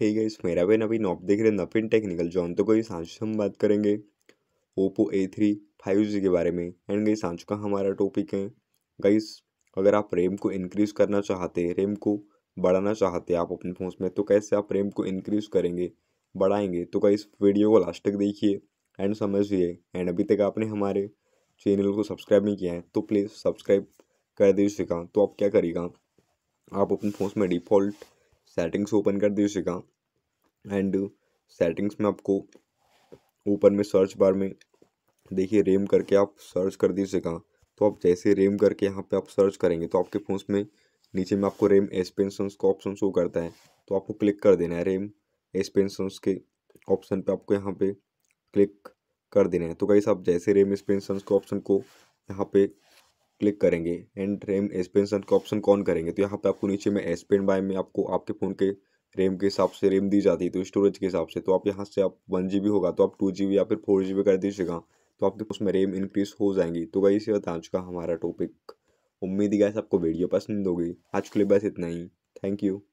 hey guys मेरा बहन अभी नॉप देख रहे नफिन टेक्निकल जॉन तो कोई सांचो से हम बात करेंगे Oppo A three five G के बारे में एंड गई सांचो का हमारा टॉपिक है गाइस अगर आप रैम को इंक्रीज़ करना चाहते हैं रैम को बढ़ाना चाहते हैं आप अपने फ़ोन में तो कैसे आप रैम को इंक्रीज़ करेंगे बढ़ाएंगे तो गाइस वीडियो को लास्ट तक देखिए एंड समझिए एंड अभी तक आपने हमारे चैनल को सब्सक्राइब नहीं किया है तो प्लीज़ सब्सक्राइब कर दीजिएगा तो आप क्या करिएगा आप अपने फ़ोन में डिफ़ॉल्ट सेटिंग्स ओपन कर दी का एंड सेटिंग्स में आपको ऊपर में सर्च बार में देखिए रेम करके आप सर्च कर दी का तो आप जैसे रेम करके यहाँ पे आप सर्च करेंगे तो आपके फ़ोन में नीचे में आपको रेम एक्सपेंशन का ऑप्शन शो करता है तो आपको क्लिक कर देना है रेम एक्सपेंशन के ऑप्शन पे आपको यहाँ पे क्लिक कर देना है तो कहीं आप जैसे रेम एक्सपेंशन के ऑप्शन को यहाँ पे क्लिक करेंगे एंड रैम एक्सपेंशन का ऑप्शन कौन करेंगे तो यहाँ पे आपको नीचे में एसपेन बाय में आपको आपके फ़ोन के रैम के हिसाब से रैम दी जाती है तो स्टोरेज के हिसाब से तो आप यहाँ से आप वन जी होगा तो आप टू जी या फिर फोर जी कर दीजिएगा तो आपके उसमें रेम इंक्रीज हो जाएंगी तो वही से बता चुका हमारा टॉपिक उम्मीद ही गैस आपको वीडियो पसंद होगी आज के लिए बस इतना ही थैंक यू